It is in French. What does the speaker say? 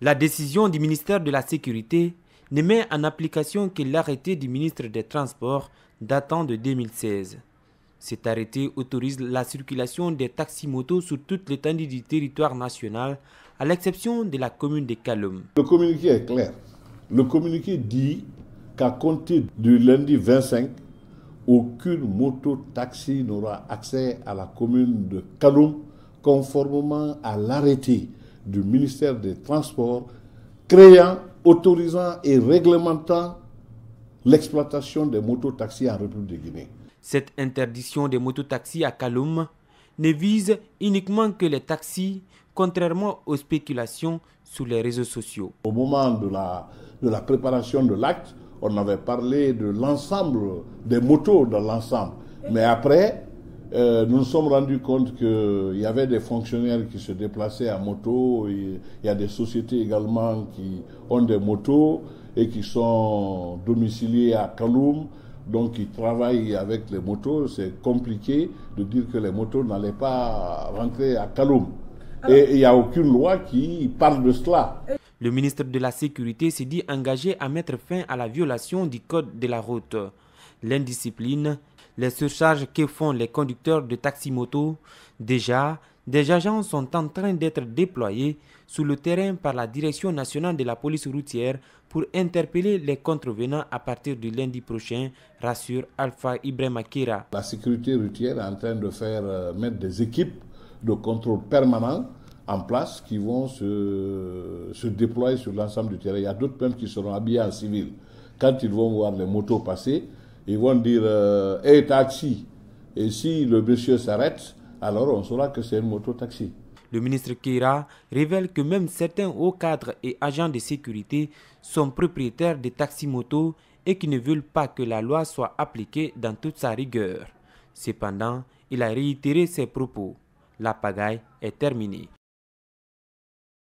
La décision du ministère de la Sécurité ne met en application que l'arrêté du ministre des Transports datant de 2016. Cet arrêté autorise la circulation des taxis-motos sur toute l'étendue du territoire national, à l'exception de la commune de Calum. Le communiqué est clair. Le communiqué dit qu'à compter du lundi 25, aucune moto-taxi n'aura accès à la commune de Calum, conformément à l'arrêté du ministère des Transports créant, autorisant et réglementant l'exploitation des mototaxis en République de Guinée. Cette interdiction des mototaxis à Kaloum ne vise uniquement que les taxis, contrairement aux spéculations sur les réseaux sociaux. Au moment de la, de la préparation de l'acte, on avait parlé de l'ensemble des motos dans l'ensemble. Mais après, euh, nous nous sommes rendus compte qu'il y avait des fonctionnaires qui se déplaçaient à moto, il y a des sociétés également qui ont des motos et qui sont domiciliées à Kaloum, donc ils travaillent avec les motos. C'est compliqué de dire que les motos n'allaient pas rentrer à Kaloum. Et il n'y a aucune loi qui parle de cela. Le ministre de la Sécurité s'est dit engagé à mettre fin à la violation du code de la route. L'indiscipline les surcharges que font les conducteurs de taxi-moto, déjà, des agents sont en train d'être déployés sur le terrain par la Direction nationale de la police routière pour interpeller les contrevenants à partir du lundi prochain, rassure Alpha Ibrahim Akira. La sécurité routière est en train de faire euh, mettre des équipes de contrôle permanent en place qui vont se, déployer sur l'ensemble du terrain. Il y a d'autres même qui seront habillés en civil. Quand ils vont voir les motos passer, ils vont dire euh, taxi. Et si le monsieur s'arrête, alors on saura que c'est une moto-taxi. Le ministre Keira révèle que même certains hauts cadres et agents de sécurité sont propriétaires des taxis-motos et qui ne veulent pas que la loi soit appliquée dans toute sa rigueur. Cependant, il a réitéré ses propos. La pagaille est terminée.